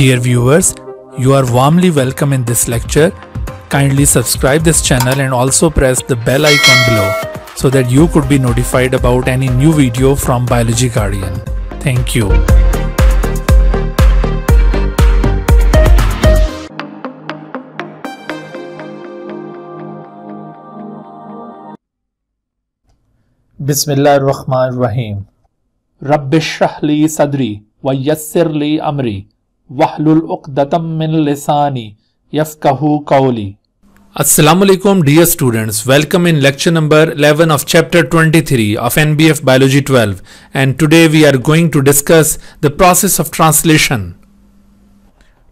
Dear viewers, you are warmly welcome in this lecture. Kindly subscribe this channel and also press the bell icon below so that you could be notified about any new video from Biology Guardian. Thank you. बिसमीम रबशहली सदरी व यसर ली Amri. Translation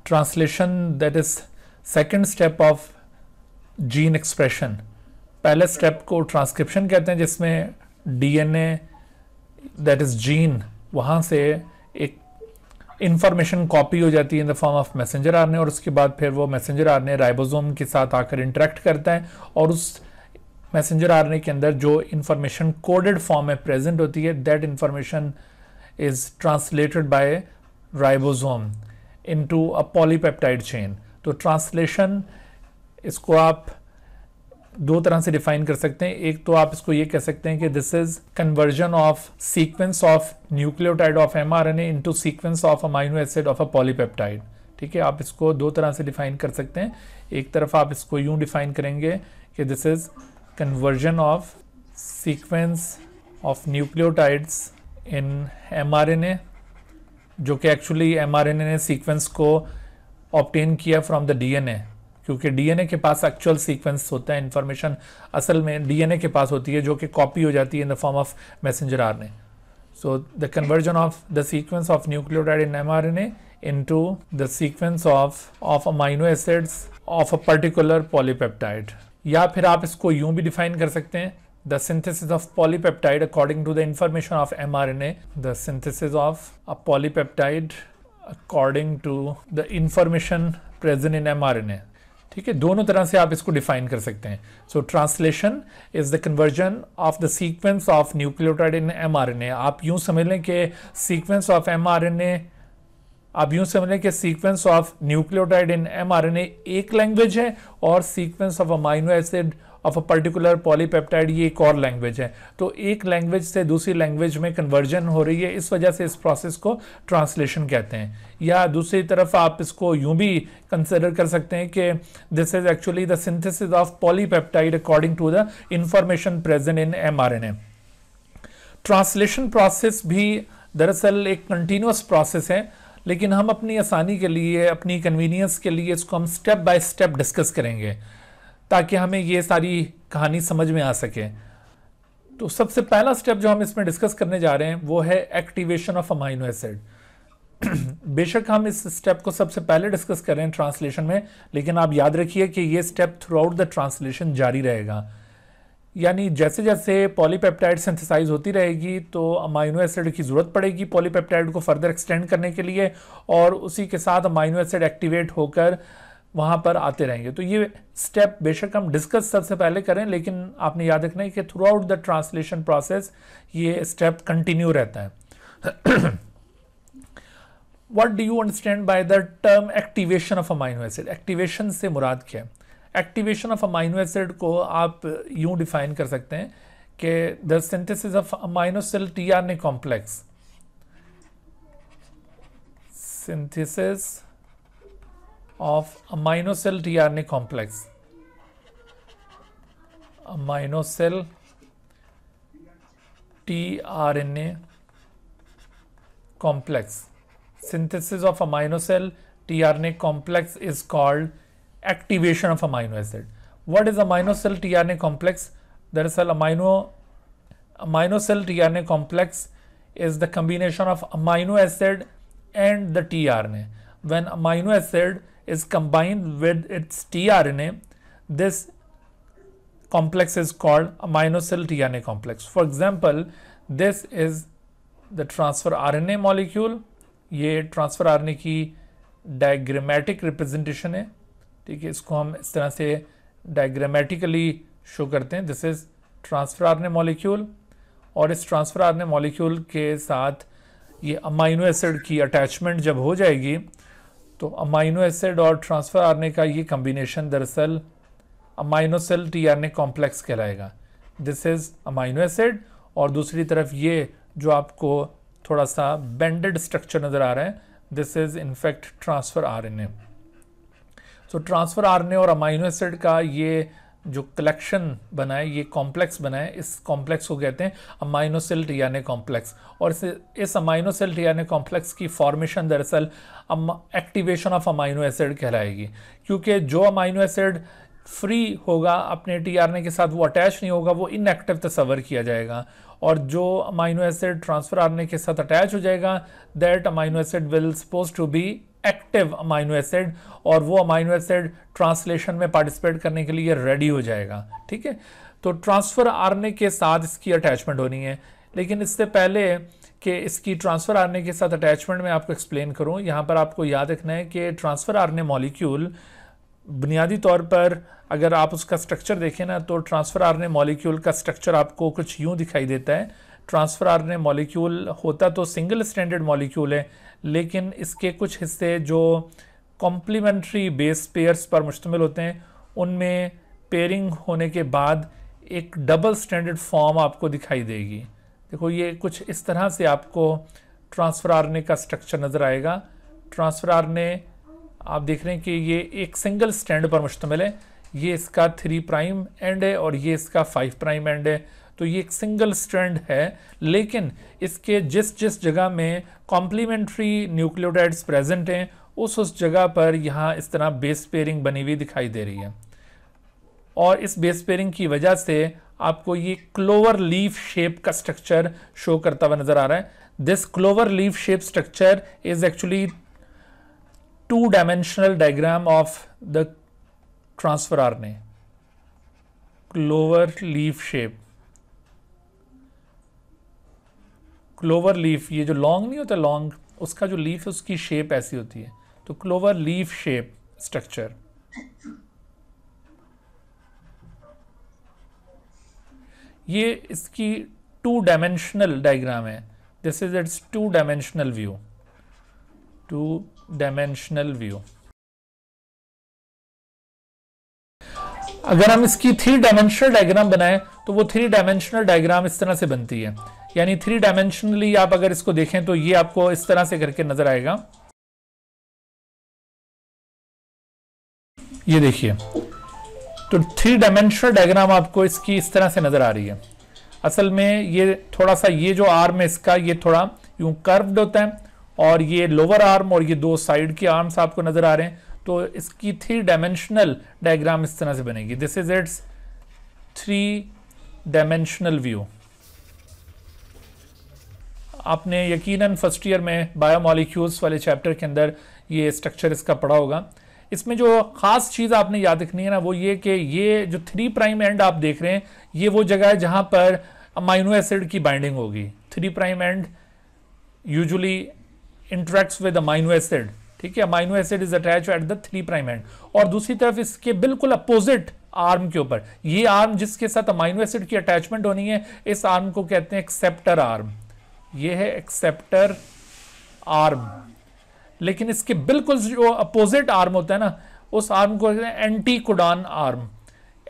translation expression पहले step को transcription कहते हैं जिसमें D DNA that is gene वहां से एक इन्फॉर्मेशन कॉपी हो जाती है in the form of messenger RNA और उसके बाद फिर वो मैसेंजर आरने राइबोसोम के साथ आकर इंटरेक्ट करता है और उस मैसेंजर आरने के अंदर जो इन्फॉर्मेशन कोडेड फॉर्म में प्रेजेंट होती है that information is translated by ribosome into a polypeptide chain तो ट्रांसलेशन इसको आप दो तरह से डिफाइन कर सकते हैं एक तो आप इसको ये कह सकते हैं कि this is conversion of sequence of nucleotide of M R N A into sequence of amino acid of a polypeptide ठीक है आप इसको दो तरह से डिफाइन कर सकते हैं एक तरफ आप इसको यूं डिफाइन करेंगे कि this is conversion of sequence of nucleotides in M R N A जो कि actually M R N A ने सीक्वेंस को ऑप्टेन किया from the D N A क्योंकि डीएनए के पास एक्चुअल सीक्वेंस होता है इन्फॉर्मेशन असल में डीएनए के पास होती है जो कि कॉपी हो जाती है in the form of messenger R N the the of of the sequence of nucleotide in mRNA into the sequence of of amino acids of a particular polypeptide. या फिर आप इसको यूं भी डिफाइन कर सकते हैं the synthesis of polypeptide according to the information of M R N A the synthesis of a polypeptide according to the information present in M R N A ठीक है दोनों तरह से आप इसको डिफाइन कर सकते हैं so translation is the conversion of the sequence of nucleotide in M R N A आप यूं समझ लें कि sequence of M R N A आप यूं समझ लें कि sequence of nucleotide in M R N A एक लैंग्वेज है और sequence of amino acid of a particular polypeptide ये एक और लैंग्वेज है तो एक लैंग्वेज से दूसरी लैंग्वेज में कन्वर्जन हो रही है इस वजह से इस प्रोसेस को ट्रांसलेशन कहते हैं या दूसरी तरफ आप इसको यूं भी कंसिडर कर सकते हैं कि this is actually the synthesis of polypeptide according to the information present in a translation process भी दरअसल एक कंटिन्यूस प्रोसेस है लेकिन हम अपनी आसानी के लिए अपनी कन्वीनियंस के लिए इसको हम स्टेप बाय स्टेप डिस्कस करेंगे ताकि हमें ये सारी कहानी समझ में आ सके तो सबसे पहला स्टेप जो हम इसमें डिस्कस करने जा रहे हैं वो है एक्टिवेशन ऑफ अमाइनो एसिड बेशक हम इस स्टेप को सबसे पहले डिस्कस कर रहे हैं ट्रांसलेशन में लेकिन आप याद रखिए कि ये step throughout the translation जारी रहेगा यानी जैसे जैसे पॉलीपेप्टाइड सिंथेसाइज होती रहेगी तो अमाइनो एसिड की ज़रूरत पड़ेगी पॉलीपेप्टाइड को फर्दर एक्सटेंड करने के लिए और उसी के साथ अमाइनो एसिड एक्टिवेट होकर वहां पर आते रहेंगे तो ये स्टेप बेशक हम डिस्कस सबसे पहले करें लेकिन आपने याद रखना है कि throughout the translation process ये स्टेप कंटिन्यू रहता है what do you understand by the term activation of amino acid activation से मुराद क्या है एक्टिवेशन ऑफ अमाइनो एसिड को आप यू डिफाइन कर सकते हैं कि the synthesis of aminoacyl T R ने complex synthesis of amino cell tRNA complex. Amino cell tRNA complex. Synthesis of amino cell tRNA complex is called activation of amino acid. What is amino cell tRNA complex? a amino amino cell tRNA complex is the combination of amino acid and the tRNA. When amino acid is combined with its tRNA, this complex is called aminosyl tRNA complex. For example, this is the transfer RNA molecule, ये transfer RNA की diagrammatic representation है ठीक है इसको हम इस तरह से डायग्रामेटिकली शो करते हैं this is transfer RNA molecule और इस ट्रांसफर आरएनए मॉलिक्यूल के साथ ये अमाइनो एसिड की अटैचमेंट जब हो जाएगी तो अमाइनो एसिड और ट्रांसफ़र आर का ये कम्बिनेशन दरअसल aminoacyl T R complex कहलाएगा दिस इज़ अमाइनो एसिड और दूसरी तरफ ये जो आपको थोड़ा सा बेंडेड स्ट्रक्चर नज़र आ रहा है this is in fact transfer R N A so transfer R और अमाइनो एसिड का ये जो कलेक्शन बनाए ये कॉम्प्लेक्स बनाए इस कॉम्प्लेक्स को कहते हैं अमाइनोसिल डीएनए कॉम्प्लेक्स और इस इस अमाइनोसिल डीएनए कॉम्प्लेक्स की फॉर्मेशन दरअसल एक्टिवेशन ऑफ अमाइनो एसिड कहलाएगी क्योंकि जो अमाइनो एसिड फ्री होगा अपने टीआरएनए के साथ वो अटैच नहीं होगा वो इनएक्टिव तस्वर तो किया जाएगा और जो अमाइनो एसिड ट्रांसफर आरएनए के साथ अटैच हो जाएगा that amino acid will suppose to be active amino acid और वो अमाइनो एसिड ट्रांसलेशन में पार्टिसिपेट करने के लिए रेडी हो जाएगा ठीक है तो ट्रांसफ़र आरने के साथ इसकी अटैचमेंट होनी है लेकिन इससे पहले कि इसकी ट्रांसफ़र आरने के साथ अटैचमेंट में आपको एक्सप्लेन करूं यहाँ पर आपको याद रखना है कि ट्रांसफ़र आरने मॉलिक्यूल बुनियादी तौर पर अगर आप उसका स्ट्रक्चर देखें ना तो ट्रांसफ़र आरने मॉलिक्यूल का स्ट्रक्चर आपको कुछ यूँ दिखाई देता है ट्रांसफ़र आरने मॉलिक्यूल होता तो सिंगल स्टैंडर्ड मॉलिक्यूल है लेकिन इसके कुछ हिस्से जो कॉम्प्लीमेंट्री बेस पेयर्स पर मुश्तमिल होते हैं उनमें पेयरिंग होने के बाद एक डबल स्टैंडर्ड फॉर्म आपको दिखाई देगी देखो ये कुछ इस तरह से आपको ट्रांसफ़र आरने का स्ट्रक्चर नज़र आएगा ट्रांसफ़र आरने आप देख रहे हैं कि ये एक सिंगल स्टैंड पर मुश्तमिल है ये इसका थ्री प्राइम एंड है और ये इसका फाइव प्राइम एंड है तो ये एक सिंगल स्ट्रैंड है लेकिन इसके जिस जिस जगह में कॉम्प्लीमेंट्री न्यूक्लियोटाइड्स प्रेजेंट हैं उस उस जगह पर यहाँ इस तरह बेस पेयरिंग बनी हुई दिखाई दे रही है और इस बेस पेयरिंग की वजह से आपको ये क्लोवर लीफ शेप का स्ट्रक्चर शो करता हुआ नज़र आ रहा है clover leaf shape structure is actually two dimensional diagram of the transfer are ने clover leaf shape clover leaf ये जो लॉन्ग नहीं होता लॉन्ग उसका जो लीफ है उसकी शेप ऐसी होती है तो क्लोवर लीफ शेप स्ट्रक्चर ये इसकी टू डायमेंशनल डायग्राम है this is its two dimensional view two dimensional view अगर हम इसकी थ्री डायमेंशनल डायग्राम बनाएं तो वो थ्री डायमेंशनल डायग्राम इस तरह से बनती है यानी थ्री डायमेंशनली आप अगर इसको देखें तो ये आपको इस तरह से करके नजर आएगा ये देखिए तो थ्री डायमेंशनल डायग्राम आपको इसकी इस तरह से नजर आ रही है असल में ये थोड़ा सा ये जो आर्म है इसका ये थोड़ा यूं कर्व्ड होता है और ये लोअर आर्म और ये दो साइड के आर्म्स आपको नजर आ रहे हैं तो इसकी थ्री डायमेंशनल डायग्राम इस तरह से बनेगी this is its three dimensional view आपने यकीनन फर्स्ट ईयर में बायोमोलिक्यूल्स वाले चैप्टर के अंदर ये स्ट्रक्चर इसका पढ़ा होगा इसमें जो ख़ास चीज़ आपने याद रखनी है ना वो ये कि ये जो थ्री प्राइम एंड आप देख रहे हैं ये वो जगह है जहाँ पर अमाइनो एसिड की बाइंडिंग होगी three prime end usually interacts with amino acid ठीक है amino acid is attach at the three prime end और दूसरी तरफ इसके बिल्कुल अपोजिट आर्म के ऊपर ये आर्म जिसके साथ अमाइनो एसिड की अटैचमेंट होनी है इस आर्म को कहते हैं एक्सेप्टर आर्म ये है एक्सेप्टर आर्म लेकिन इसके बिल्कुल जो अपोजिट आर्म होता है ना उस आर्म को हैं anti codon arm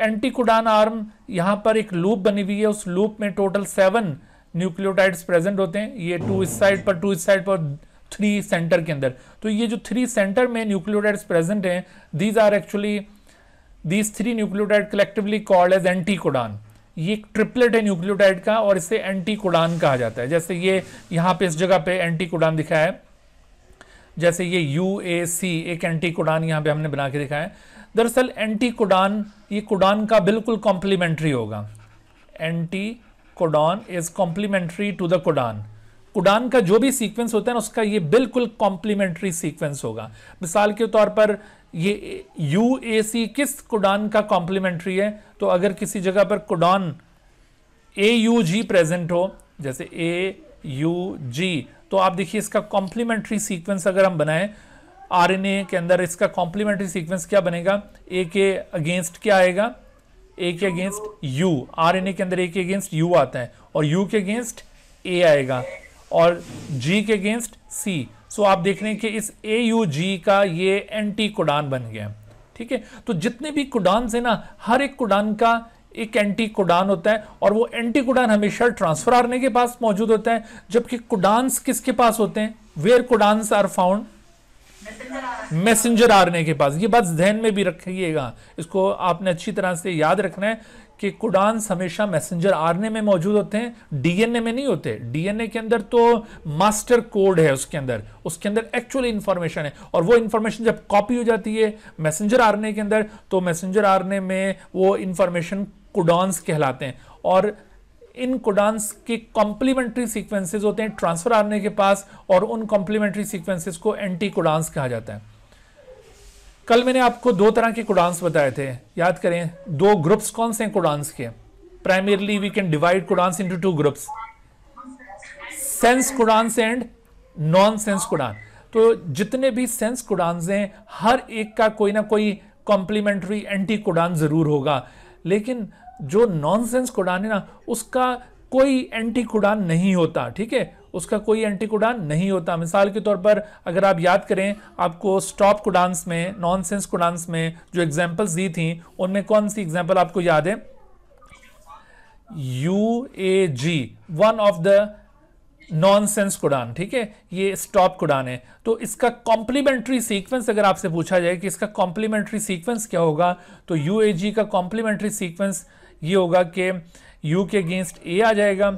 anti codon arm यहां पर एक लूप बनी हुई है उस लूप में टोटल सेवन न्यूक्लियोटाइड्स प्रेजेंट होते हैं ये टू इस साइड पर टू इस साइड पर थ्री सेंटर के अंदर तो ये जो थ्री सेंटर में न्यूक्लियोटाइड्स प्रेजेंट हैं these are actually these three nucleotide collectively called as anti codon ये ट्रिपलेट है न्यूक्लियोटाइड का और इसे एंटी कोडान कहा जाता है जैसे ये यहां पे इस जगह पे एंटी कोडान दिखा है जैसे ये यू ए सी एक एंटी कोडान यहां पे हमने बना के दिखा है दरअसल एंटी कोडान ये कोडान का बिल्कुल कॉम्प्लीमेंट्री होगा anti codon is complementary to the codon codon का जो भी सीक्वेंस होता है ना उसका ये बिल्कुल कॉम्प्लीमेंट्री सीक्वेंस होगा मिसाल के तौर पर ये यू ए सी किस कुडान का कॉम्प्लीमेंट्री है तो अगर किसी जगह पर कुडान ए यू जी प्रेजेंट हो जैसे ए यू जी तो आप देखिए इसका कॉम्प्लीमेंट्री सीक्वेंस अगर हम बनाएं आरएनए के अंदर इसका कॉम्प्लीमेंट्री सीक्वेंस क्या बनेगा ए के अगेंस्ट क्या आएगा ए के अगेंस्ट यू आरएनए के अंदर ए के अगेंस्ट यू आता है और यू के अगेंस्ट ए आएगा और जी के अगेंस्ट सी सो आप देख रहे हैं कि इस ए यू जी का ये एंटी कुडान बन गया है ठीक है तो जितने भी कोडान है ना हर एक कुडान का एक एंटी कुडान होता है और वो एंटी कुडान हमेशा ट्रांसफर आरने के पास मौजूद होता है जबकि कोडान्स किसके पास होते हैं where codons are found messenger RNA के पास ये बात ध्यान में भी रखिएगा इसको आपने अच्छी तरह से याद रखना है कि कोडान्स हमेशा मैसेंजर आरएनए में मौजूद होते हैं डीएनए में नहीं होते डीएनए के अंदर तो मास्टर कोड है उसके अंदर उसके अंदर एक्चुअल इंफॉर्मेशन है और वो इंफॉर्मेशन जब कॉपी हो जाती है मैसेंजर आरएनए के अंदर तो मैसेंजर आरएनए में वो इंफॉर्मेशन कुडांस कहलाते हैं और इन कोडान्स के कॉम्प्लीमेंट्री सिक्वेंसेज होते हैं ट्रांसफर आरएनए के पास और उन कॉम्प्लीमेंट्री सिक्वेंसेज को एंटी कोडान्स कहा जाता है कल मैंने आपको दो तरह के कुडांस बताए थे याद करें दो ग्रुप्स कौन से हैं के primarily we can divide codons into two groups sense codons and non sense codon तो जितने भी सेंस कुडांस हैं हर एक का कोई ना कोई कॉम्प्लीमेंट्री एंटी कुडान जरूर होगा लेकिन जो नॉन सेंस कुडान है ना उसका कोई एंटी कुडान नहीं होता ठीक है उसका कोई एंटी कुडान नहीं होता मिसाल के तौर पर अगर आप याद करें आपको स्टॉप कुडांस में नॉन सेंस कुडांस में जो एग्जाम्पल्स दी थी उनमें कौन सी एग्जाम्पल आपको याद है U A G one of the non sense codon ठीक है ये स्टॉप कुडान है तो इसका कॉम्प्लीमेंट्री सीक्वेंस अगर आपसे पूछा जाए कि इसका कॉम्प्लीमेंट्री सीक्वेंस क्या होगा तो यू ए जी का कॉम्प्लीमेंट्री सीक्वेंस ये होगा कि यू के अगेंस्ट ए आ जाएगा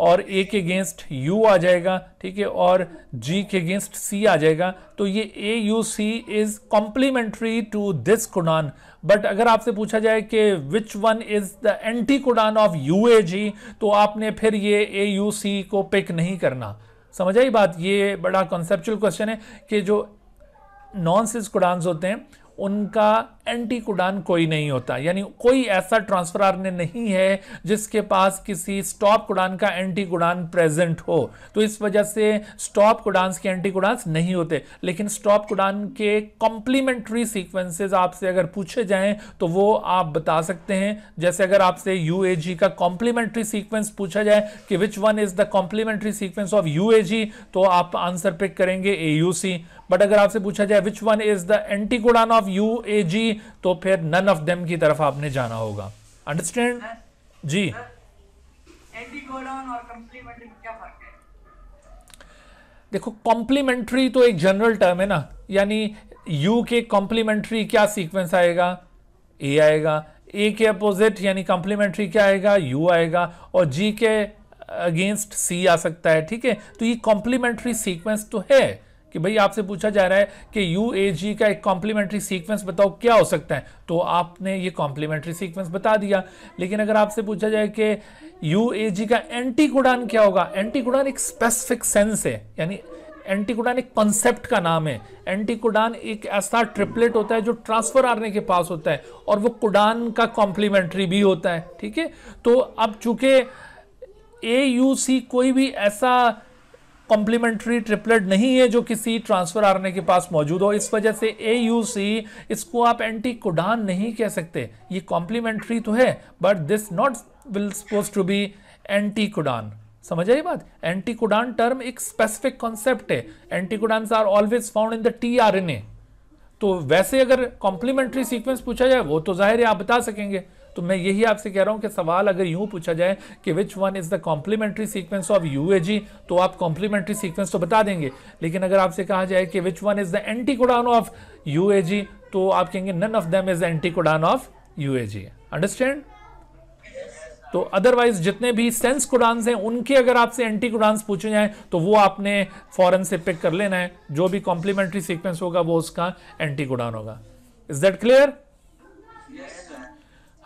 और ए के अगेंस्ट यू आ जाएगा ठीक है और जी के अगेंस्ट सी आ जाएगा तो ये A U C is complementary to this codon but अगर आपसे पूछा जाए कि which one is the anti codon of U A G तो आपने फिर ये ए यू सी को पिक नहीं करना समझ आई बात ये बड़ा कॉन्सेप्चुअल क्वेश्चन है कि जो नॉन सिज कुडान होते हैं उनका एंटी कुडान कोई नहीं होता यानी कोई ऐसा ट्रांसफर आरएनए नहीं है जिसके पास किसी स्टॉप कुडान का एंटी कुडान प्रेजेंट हो तो इस वजह से स्टॉप कुडान्स के एंटी कुडान्स नहीं होते लेकिन स्टॉप कुडान के कॉम्प्लीमेंट्री सीक्वेंसेज आपसे अगर पूछे जाएं तो वो आप बता सकते हैं जैसे अगर आपसे यू का कॉम्प्लीमेंट्री सीक्वेंस पूछा जाए कि which one is the complementary sequence of U तो आप आंसर पिक करेंगे ए बट अगर आपसे पूछा जाए which one is the anticodon of U A G तो फिर नन ऑफ देम की तरफ आपने जाना होगा अंडरस्टैंड जी देखो कॉम्प्लीमेंट्री तो एक जनरल टर्म है ना यानी यू के कॉम्प्लीमेंट्री क्या सीक्वेंस आएगा ए आएगा ए के अपोजिट यानी कॉम्प्लीमेंट्री क्या आएगा यू आएगा और जी के अगेंस्ट सी आ सकता है ठीक है तो ये कॉम्प्लीमेंट्री सीक्वेंस तो है कि भाई आपसे पूछा जा रहा है कि यू ए जी का एक कॉम्प्लीमेंट्री सीक्वेंस बताओ क्या हो सकता है तो आपने ये कॉम्प्लीमेंट्री सीक्वेंस बता दिया लेकिन अगर आपसे पूछा जाए कि यू ए जी का कुडान क्या होगा कुडान एक स्पेसिफिक सेंस है यानी एंटीकुडान एक कॉन्सेप्ट का नाम है एंटीकुडान एक ऐसा ट्रिपलेट होता है जो ट्रांसफर आरने के पास होता है और वो कुडान का कॉम्प्लीमेंट्री भी होता है ठीक है तो अब चूंकि ए यू सी कोई भी ऐसा कॉम्प्लीमेंट्री ट्रिपलेट नहीं है जो किसी ट्रांसफर आरएनए के पास मौजूद हो इस वजह से ए इसको आप एंटी कोडान नहीं कह सकते ये कॉम्प्लीमेंट्री तो है but this not will suppose to be anti codon समझ आई बात एंटी एंटीकोडान टर्म एक स्पेसिफिक कॉन्सेप्ट है anti anticodons are always found in the T R N A तो वैसे अगर कॉम्प्लीमेंट्री सीक्वेंस पूछा जाए वो तो जाहिर है आप बता सकेंगे तो मैं यही आपसे कह रहा हूं कि सवाल अगर यूं पूछा जाए कि which one is the complementary sequence of U तो आप कॉम्प्लीमेंट्री सीक्वेंस तो बता देंगे लेकिन अगर आपसे कहा जाए कि which one is the codon of U तो आप कहेंगे none of them is the codon of U understand तो अदरवाइज जितने भी सेंस कोडान्स हैं उनके अगर आपसे एंटी कोडान्स पूछे जाएं तो वो आपने फॉरन से पिक कर लेना है जो भी कॉम्प्लीमेंट्री सीक्वेंस होगा वो उसका एंटी कोडान होगा इज दैट क्लियर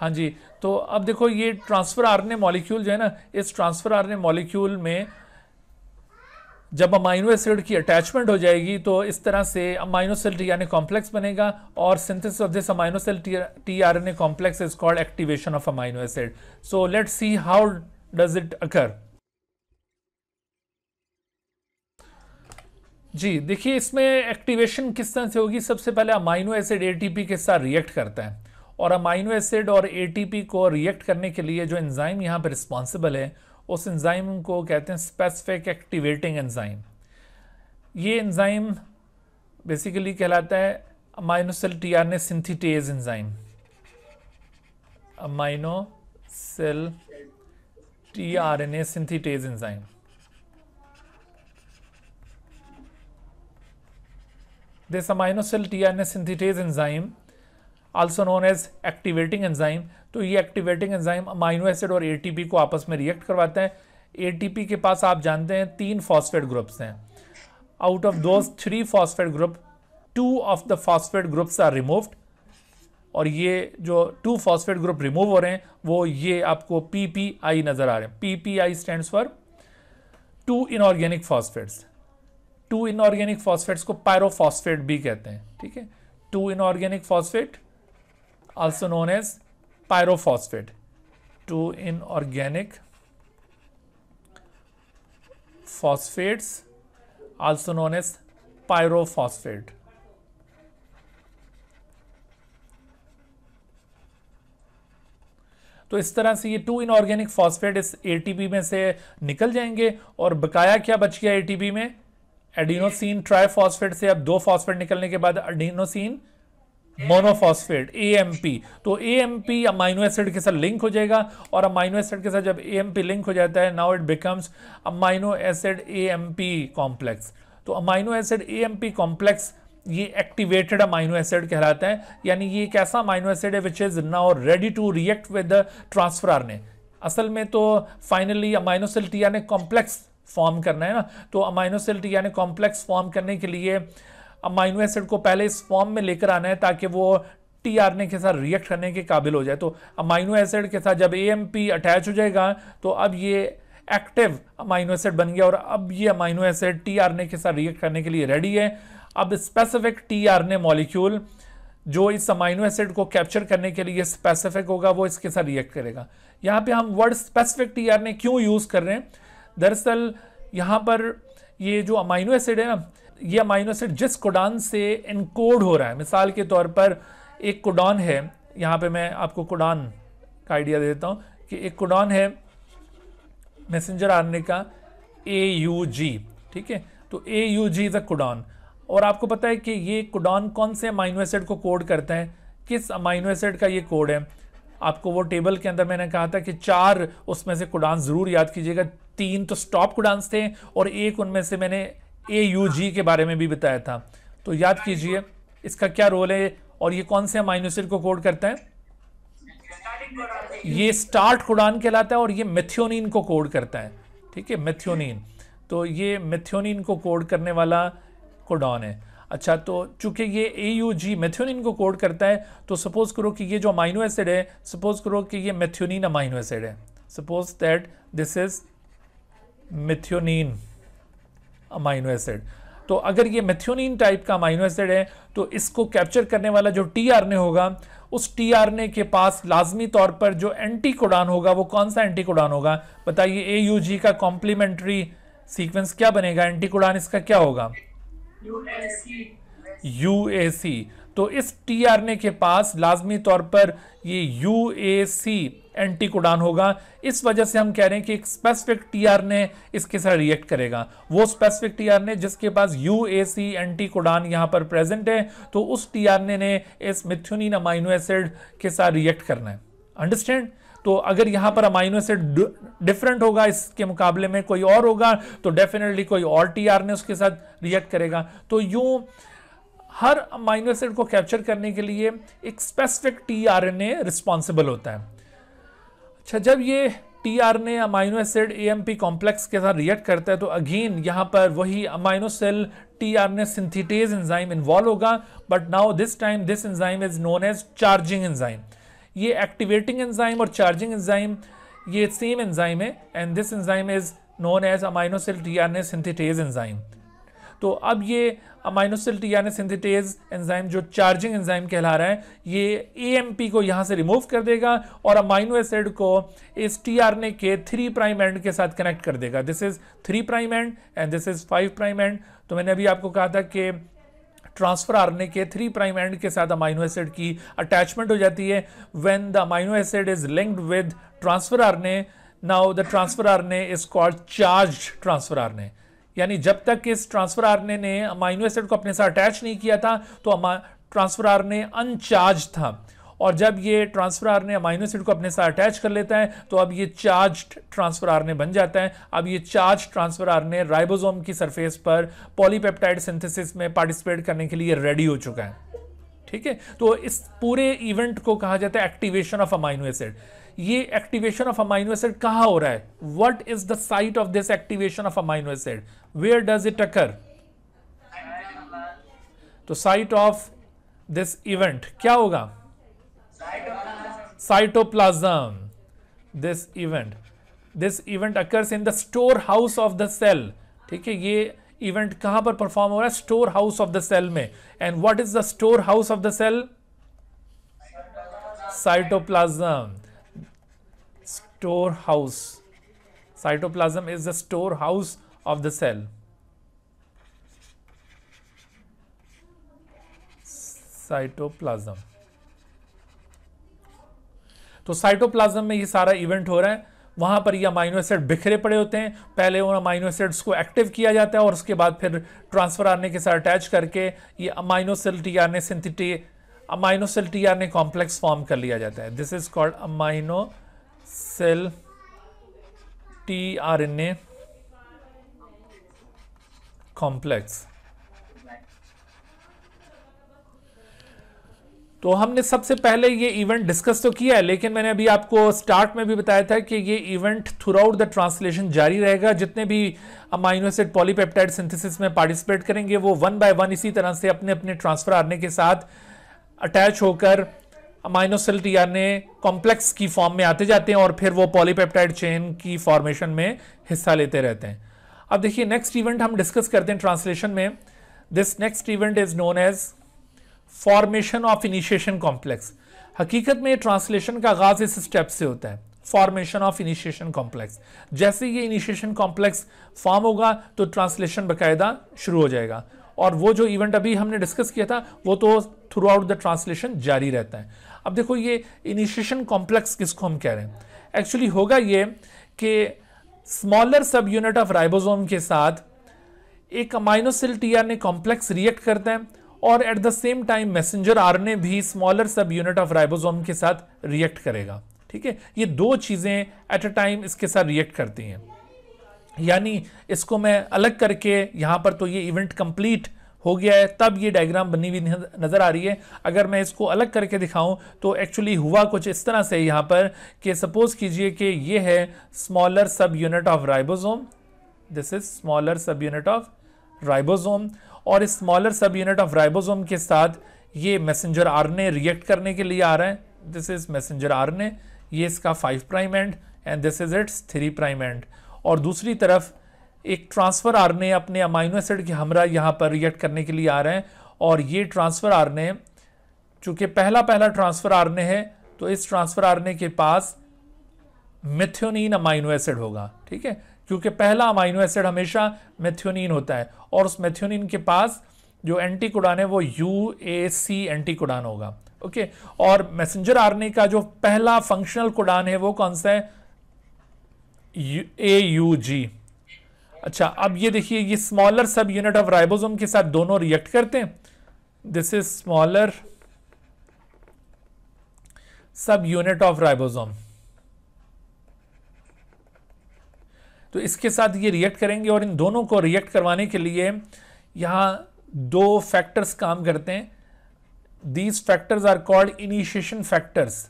हाँ जी तो अब देखो ये ट्रांसफ़र ए मॉलिक्यूल जो है ना इस ट्रांसफ़र ए मॉलिक्यूल में जब अमाइनो एसिड की अटैचमेंट हो जाएगी तो इस तरह से aminoacyl T R complex बनेगा और synthesis of this aminoacyl T R N A complex is called activation of amino acid so let see how does it occur जी देखिए इसमें एक्टिवेशन किस तरह से होगी सबसे पहले अमाइनो एसिड एटीपी के साथ रिएक्ट करता है और अमाइनो एसिड और एटीपी को रिएक्ट करने के लिए जो एंजाइम यहाँ पर रिस्पॉन्सिबल है उस एंजाइम को कहते हैं स्पेसिफिक एक्टिवेटिंग एंजाइम ये एंजाइम बेसिकली कहलाता है aminoacyl T R synthetase enzyme aminoacyl T R N A enzyme enzyme this T R A synthetase enzyme also known as activating enzyme तो ये एक्टिवेटिंग एंजाइम अमाइनो एसिड और ATP को आपस में react करवाते हैं एटीपी के पास आप जानते हैं तीन फॉस्फेट ग्रुप्स हैं आउट ऑफ दो three phosphate group two of the phosphate groups are removed और ये जो टू फॉस्फेट ग्रुप रिमूव हो रहे हैं वो ये आपको पी पी आई नज़र आ रहे हैं P P I stand for two inorganic phosphates two inorganic phosphates को पायरोफॉस्फेट भी कहते हैं ठीक है two inorganic phosphate also known as pyrophosphate to inorganic phosphates also known as pyrophosphate तो इस तरह से ये टू इनऑर्गेनिक फॉस्फेट इस एटीपी में से निकल जाएंगे और बकाया क्या बच गया एटीपी में एडिनोसिन ट्राई से अब दो फॉस्फेट निकलने के बाद adenosine monophosphate A M P तो A M P amino acid के साथ लिंक हो जाएगा और अमाइनो एसिड के साथ जब ए एम पी लिंक हो जाता है now it becomes amino acid A M P complex तो amino acid A M P complex ये एक्टिवेटेड अमाइनो एसिड कहलाता है यानी ये एक ऐसा अमाइनो एसिड है which is now ready to react with transfer RNA असल में तो फाइनली अमाइनोसिल्टी यानी कॉम्प्लेक्स फॉर्म करना है ना तो अमाइनोसिल्टी यानी कॉम्प्लेक्स फॉर्म करने के लिए अमाइनो एसिड को पहले इस फॉर्म में लेकर आना है ताकि वो टी आर के साथ रिएक्ट करने के काबिल हो जाए तो अमाइनो एसिड के साथ जब ए अटैच हो जाएगा तो अब ये एक्टिव अमाइनो एसिड बन गया और अब ये अमाइनो एसिड टी के साथ रिएक्ट करने के लिए रेडी है अब स्पेसिफिक टी मॉलिक्यूल जो इस अमाइनो एसिड को कैप्चर करने के लिए स्पेसिफिक होगा वो इसके साथ रिएक्ट करेगा यहाँ पे हम वर्ड स्पेसिफिक टी आर ने क्यों यूज़ कर रहे हैं दरअसल यहाँ पर ये जो अमाइनो एसिड है ना ये अमाइनो एसिड जिस कोडान से इनकोड हो रहा है मिसाल के तौर पर एक कोडान है यहाँ पे मैं आपको कोडान का आइडिया दे देता हूँ कि एक कोडान है मैसेंजर आने का ए यू जी ठीक है तो A U G is a codon और आपको पता है कि ये कोडान कौन से अमाइनो एसिड को कोड करता है किस अमाइनो एसिड का ये कोड है आपको वो टेबल के अंदर मैंने कहा था कि चार उसमें से कोडान ज़रूर याद कीजिएगा तीन तो स्टॉप कोडान्स थे और एक उनमें से मैंने ए यू जी के बारे में भी बताया था तो याद कीजिए इसका क्या रोल है और ये कौन से माइनोसिड को कोड करता है ये स्टार्ट कोडान कहलाता है और ये मेथियोनिन को कोड करता है ठीक है मेथियोनिन तो ये मेथियोनिन को कोड करने वाला कोडॉन है अच्छा तो चूंकि ये ए यू जी मेथियोनिन को कोड करता है तो सपोज करो कि ये जो अमाइनो एसिड है सपोज करो कि ये मेथियोनिन अमाइनो एसिड है suppose that this is methionine amino acid तो अगर ये मेथियोनिन टाइप का अमाइनो एसिड है तो इसको कैप्चर करने वाला जो टी होगा उस टी के पास लाजमी तौर पर जो एंटी कोडान होगा वो कौन सा एंटी कोडान होगा बताइए ए यू जी का कॉम्प्लीमेंट्री सीक्वेंस क्या बनेगा एंटी कोडान इसका क्या होगा यू ए सी तो इस टीआरएनए के पास लाजमी तौर पर ये यू ए सी एंटीकोडान होगा इस वजह से हम कह रहे हैं कि एक स्पेसिफिक टीआरएनए इसके साथ रिएक्ट करेगा वो स्पेसिफिक टीआरएनए जिसके पास यू ए सी एंटीकोडान यहाँ पर प्रेजेंट है तो उस टीआरएनए ने इस मिथ्योनिन अमाइनो एसिड के साथ रिएक्ट करना है अंडरस्टैंड तो अगर यहां पर अमाइनो एसिड डिफरेंट होगा इसके मुकाबले में कोई और होगा तो डेफिनेटली कोई और टी उसके साथ रिएक्ट करेगा तो यूं हर अमाइनो एसिड को कैप्चर करने के लिए एक specific T R N A responsible होता है अच्छा जब ये T R N A amino acid A M P complex के साथ रिएक्ट करता है तो अगेन यहाँ पर वही aminoacyl T R N A synthetase enzyme involve होगा but now this time this enzyme is known as charging enzyme ये एक्टिवेटिंग एंजाइम और चार्जिंग एंजाइम ये सेम एंजाइम है and this enzyme is known as aminoacyl T R N A synthetase enzyme तो अब ये aminoacyl T यानी synthetase enzyme जो charging enzyme कहला रहा है ये ए को यहाँ से रिमूव कर देगा और अमाइनो एसिड को इस टी आर ने के थ्री प्राइम एंड के साथ कनेक्ट कर देगा this is three prime end and this is five prime end तो मैंने अभी आपको कहा था कि ट्रांसफर आरने के थ्री प्राइम एंड के साथ अमाइनो एसिड की अटैचमेंट हो जाती है when the amino acid is linked with transfer RNA now the transfer RNA is called charge transfer RNA यानी जब तक इस transfer are RNA amino acid को अपने साथ अटैच नहीं किया था तो ट्रांसफर ने अनचार्ज था और जब ये ट्रांसफर ने अमाइनो एसिड को अपने साथ अटैच कर लेता है तो अब ये चार्ज ट्रांसफर आर ने बन जाता है अब ये चार्ज ट्रांसफर ने राइबोसोम की सरफेस पर पॉलीपेप्टाइड सिंथेसिस में पार्टिसिपेट करने के लिए रेडी हो चुका है ठीक है तो इस पूरे इवेंट को कहा जाता है एक्टिवेशन ऑफ अमाइनो एसिड ये एक्टिवेशन ऑफ अमाइनो एसिड कहाँ हो रहा है what is the site of this activation of amino acid Where does it occur? तो साइट ऑफ दिस इवेंट क्या होगा cytoplasm this event this event occurs in the storehouse of the cell ठीक है ये event कहाँ पर perform हो रहा है storehouse of the cell में and what is the storehouse of the cell cytoplasm storehouse cytoplasm is the storehouse of the cell. Cytoplasm तो साइटोप्लाज्म में ये सारा इवेंट हो रहा है वहां पर ये अमाइनो एसिड बिखरे पड़े होते हैं पहले उन अमाइनो एसिड्स को एक्टिव किया जाता है और उसके बाद फिर ट्रांसफर आने के साथ अटैच करके ये aminoacyl T R synthetase aminoacyl T R complex form कर लिया जाता है this is called aminoacyl T R N A complex तो हमने सबसे पहले ये इवेंट डिस्कस तो किया है लेकिन मैंने अभी आपको स्टार्ट में भी बताया था कि ये event throughout the translation जारी रहेगा जितने भी अमाइनो एसिड पॉलीपेप्टाइड सिंथेसिस में पार्टिसिपेट करेंगे वो वन बाय वन इसी तरह से अपने अपने ट्रांसफर आरने के साथ अटैच होकर अमाइनोसिल टी कॉम्प्लेक्स की फॉर्म में आते जाते हैं और फिर वो पॉलीपेप्टाइड चेन की फॉर्मेशन में हिस्सा लेते रहते हैं अब देखिए नेक्स्ट इवेंट हम डिस्कस करते हैं ट्रांसलेशन में this next event is known as formation of initiation complex हकीकत में ट्रांसलेशन का आगाज इस स्टेप से होता है फॉर्मेशन ऑफ इनिशिएशन कॉम्प्लेक्स जैसे ये इनिशिएशन कॉम्प्लेक्स फॉर्म होगा तो ट्रांसलेशन बकायदा शुरू हो जाएगा और वो जो इवेंट अभी हमने डिस्कस किया था वो तो थ्रू आउट द ट्रांसलेशन जारी रहता है अब देखो ये इनिशिएशन कॉम्प्लेक्स किसको हम कह रहे हैं एक्चुअली होगा ये कि स्मॉलर सब यूनिट ऑफ राइबोसोम के साथ एक aminoacyl T R complex react करता है और at the same time messenger RNA भी स्मॉलर सब यूनिट ऑफ राइबोसोम के साथ रिएक्ट करेगा ठीक है ये दो चीज़ें एट अ टाइम इसके साथ रिएक्ट करती हैं यानी इसको मैं अलग करके यहां पर तो ये इवेंट कंप्लीट हो गया है तब ये डायग्राम बनी हुई नज़र आ रही है अगर मैं इसको अलग करके दिखाऊं तो एक्चुअली हुआ कुछ इस तरह से यहाँ पर कि सपोज़ कीजिए कि ये है स्मॉलर सब unit of ribosome this is smaller सब यूनिट ऑफ राइबोसोम और इस स्मॉलर सब यूनिट ऑफ राइबोसोम के साथ ये मैसेंजर आर रिएक्ट करने के लिए आ रहा है दिस इज मैसेंजर आर ये इसका five prime end and this is its three prime end और दूसरी तरफ एक ट्रांसफर आरने अपने अमाइनो एसिड के हमरा यहाँ पर रिएक्ट करने के लिए आ रहे हैं और ये ट्रांसफर आरने चूंकि पहला पहला ट्रांसफर आरएनए है तो इस ट्रांसफर आरएनए के पास मिथ्योनिन अमाइनो एसिड होगा ठीक है क्योंकि पहला अमाइनो एसिड हमेशा मेथ्योनिन होता है और उस मेथ्योनिन के पास जो एंटीकोडान है वो यू ए सी एंटीकोडान होगा ओके और मैसेंजर आरने का जो पहला फंक्शनल कोडान है वो कौन सा है ए यू जी अच्छा अब ये देखिए ये स्मॉलर सब यूनिट ऑफ राइबोसोम के साथ दोनों रिएक्ट करते हैं दिस इज स्मॉलर सब यूनिट ऑफ राइबोसोम तो इसके साथ ये रिएक्ट करेंगे और इन दोनों को रिएक्ट करवाने के लिए यहां दो फैक्टर्स काम करते हैं these factors are called initiation factors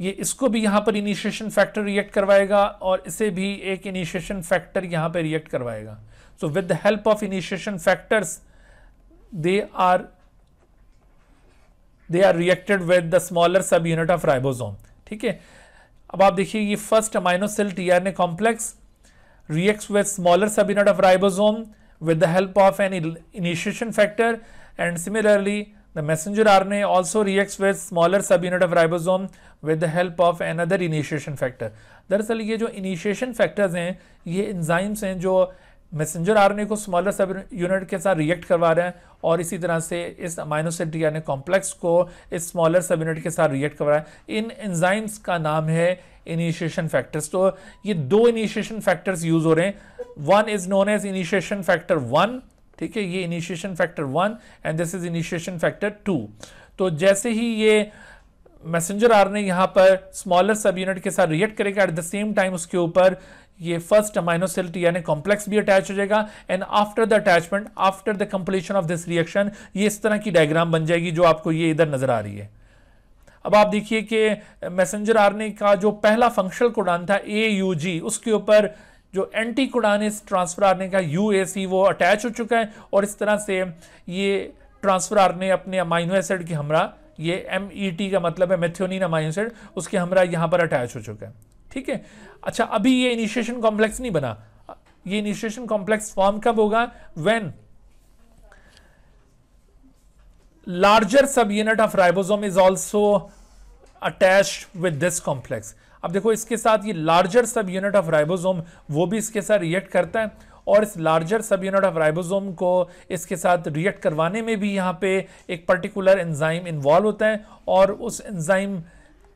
ये इसको भी यहां पर इनिशिएशन फैक्टर रिएक्ट करवाएगा और इसे भी एक इनिशिएशन फैक्टर यहां पर रिएक्ट करवाएगा so with the help of initiation factors they are they are reacted with the smaller सब यूनिट ऑफ राइबोसोम ठीक है अब आप देखिए ये first T R tRNA complex react with smaller सब unit of ribosome with the help of an initiation factor and similarly The messenger RNA also reacts with smaller subunit of ribosome with the help of another initiation factor. दरअसल ये जो initiation factors हैं ये enzymes हैं जो messenger RNA को smaller subunit के साथ react करवा रहे हैं और इसी तरह से इस amino acid DNA complex को इस smaller subunit यूनिट के साथ रिएक्ट करवाया इन एंजाइम्स का नाम है इनिशिएशन फैक्टर्स तो ये दो इनिशिएशन फैक्टर्स यूज हो रहे हैं one is known as initiation factor one ठीक है ये initiation factor one and this is initiation factor two तो जैसे ही ये मैसेंजर आर ने यहाँ पर स्मॉलर सब यूनिट के साथ रिएक्ट करेगा एट द सेम टाइम उसके ऊपर ये फर्स्ट अमाइनोसिल्ट यानी कॉम्प्लेक्स भी अटैच हो जाएगा and after the attachment after the completion of this reaction ये इस तरह की डायग्राम बन जाएगी जो आपको ये इधर नजर आ रही है अब आप देखिए कि मैसेंजर आरने का जो पहला फंक्शनल कोडान था ए यू जी उसके ऊपर जो एंटी कुडानिस ट्रांसफर आरने का यू वो अटैच हो चुका है और इस तरह से ये ट्रांसफर आरने अपने अमाइनो एसिड की हमरा ये एम ई टी का मतलब है मेथियोनिन अमाइनो एसिड उसके हमरा यहाँ पर अटैच हो चुका है ठीक है अच्छा अभी ये इनिशिएशन कॉम्प्लेक्स नहीं बना ये इनिशिएशन कॉम्प्लेक्स फॉर्म कब होगा when sub unit of ribosome is also attached with this complex अब देखो इसके साथ ये लार्जर सब यूनिट ऑफ राइबोसोम वो भी इसके साथ रिएक्ट करता है और इस लार्जर सब यूनिट ऑफ राइबोसोम को इसके साथ रिएक्ट करवाने में भी यहाँ पे एक पर्टिकुलर एंजाइम इन्वॉल्व होता है और उस एंजाइम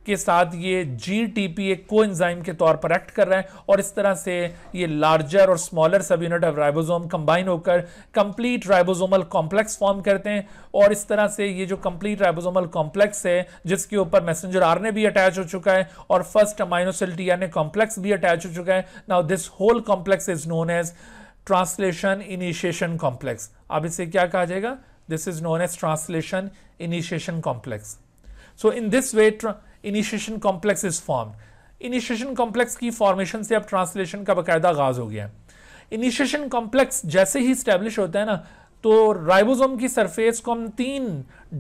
के साथ ये जी टी पी एक को इंजाइम के तौर पर एक्ट कर रहा है और इस तरह से ये लार्जर और स्मॉलर सब यूनिट ऑफ राइबोसोम कंबाइन होकर कंप्लीट राइबोसोमल कॉम्प्लेक्स फॉर्म करते हैं और इस तरह से ये जो कंप्लीट राइबोसोमल कॉम्प्लेक्स है जिसके ऊपर मैसेंजर आर भी अटैच हो चुका है और first aminoacyl T R complex भी अटैच हो चुका है now this whole complex is known as translation initiation complex अब इसे क्या कहा जाएगा this is known as translation initiation complex so in this way initiation complex is form initiation complex की फॉर्मेशन से अब ट्रांसलेशन का बाकायदा आगाज हो गया है इनिशिएशन कॉम्प्लेक्स जैसे ही स्टैब्लिश होता है ना तो राइबोसोम की सरफेस को हम तीन